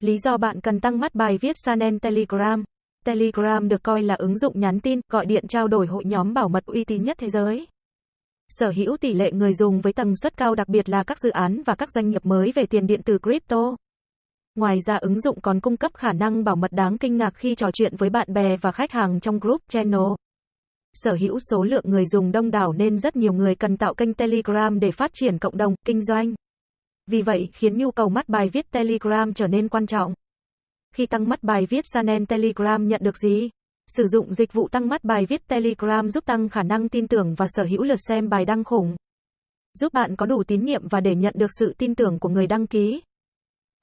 Lý do bạn cần tăng mắt bài viết Sanen Telegram. Telegram được coi là ứng dụng nhắn tin, gọi điện trao đổi hội nhóm bảo mật uy tín nhất thế giới. Sở hữu tỷ lệ người dùng với tần suất cao đặc biệt là các dự án và các doanh nghiệp mới về tiền điện tử crypto. Ngoài ra ứng dụng còn cung cấp khả năng bảo mật đáng kinh ngạc khi trò chuyện với bạn bè và khách hàng trong group channel. Sở hữu số lượng người dùng đông đảo nên rất nhiều người cần tạo kênh Telegram để phát triển cộng đồng, kinh doanh. Vì vậy, khiến nhu cầu mắt bài viết Telegram trở nên quan trọng. Khi tăng mắt bài viết Sanen Telegram nhận được gì? Sử dụng dịch vụ tăng mắt bài viết Telegram giúp tăng khả năng tin tưởng và sở hữu lượt xem bài đăng khủng. Giúp bạn có đủ tín nhiệm và để nhận được sự tin tưởng của người đăng ký.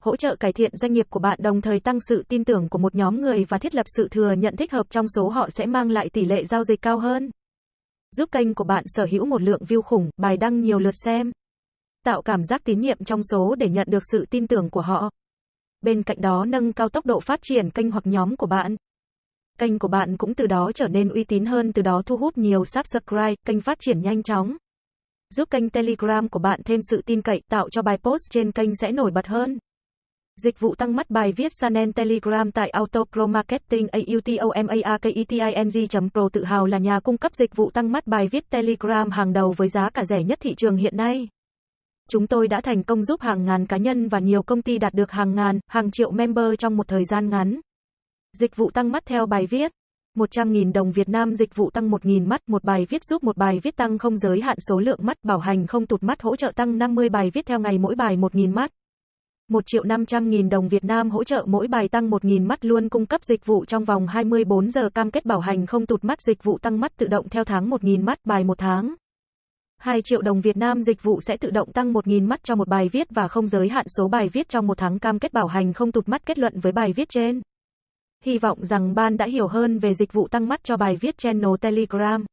Hỗ trợ cải thiện doanh nghiệp của bạn đồng thời tăng sự tin tưởng của một nhóm người và thiết lập sự thừa nhận thích hợp trong số họ sẽ mang lại tỷ lệ giao dịch cao hơn. Giúp kênh của bạn sở hữu một lượng view khủng, bài đăng nhiều lượt xem tạo cảm giác tín nhiệm trong số để nhận được sự tin tưởng của họ. Bên cạnh đó nâng cao tốc độ phát triển kênh hoặc nhóm của bạn. Kênh của bạn cũng từ đó trở nên uy tín hơn từ đó thu hút nhiều subscribe, kênh phát triển nhanh chóng. Giúp kênh Telegram của bạn thêm sự tin cậy, tạo cho bài post trên kênh sẽ nổi bật hơn. Dịch vụ tăng mắt bài viết Sanen Telegram tại Autopro Marketing AUTOMARKETING.pro tự hào là nhà cung cấp dịch vụ tăng mắt bài viết Telegram hàng đầu với giá cả rẻ nhất thị trường hiện nay. Chúng tôi đã thành công giúp hàng ngàn cá nhân và nhiều công ty đạt được hàng ngàn, hàng triệu member trong một thời gian ngắn. Dịch vụ tăng mắt theo bài viết. 100.000 đồng Việt Nam dịch vụ tăng 1.000 mắt, một bài viết giúp một bài viết tăng không giới hạn số lượng mắt, bảo hành không tụt mắt hỗ trợ tăng 50 bài viết theo ngày mỗi bài 1.000 mắt. 1 triệu 500 nghìn đồng Việt Nam hỗ trợ mỗi bài tăng 1.000 mắt luôn cung cấp dịch vụ trong vòng 24 giờ cam kết bảo hành không tụt mắt dịch vụ tăng mắt tự động theo tháng 1.000 mắt bài một tháng. 2 triệu đồng Việt Nam dịch vụ sẽ tự động tăng 1.000 mắt cho một bài viết và không giới hạn số bài viết trong một tháng cam kết bảo hành không tụt mắt kết luận với bài viết trên. Hy vọng rằng ban đã hiểu hơn về dịch vụ tăng mắt cho bài viết channel Telegram.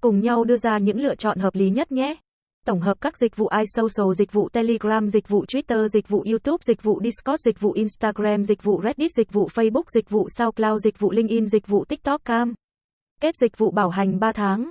Cùng nhau đưa ra những lựa chọn hợp lý nhất nhé. Tổng hợp các dịch vụ iSocial, dịch vụ Telegram, dịch vụ Twitter, dịch vụ YouTube, dịch vụ Discord, dịch vụ Instagram, dịch vụ Reddit, dịch vụ Facebook, dịch vụ SoundCloud, dịch vụ LinkedIn, dịch vụ TikTok Cam. Kết dịch vụ bảo hành 3 tháng.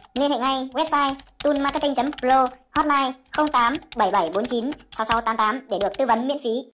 liên hệ ngay website toolmarketing.pro hotline 08 7749 6688 để được tư vấn miễn phí.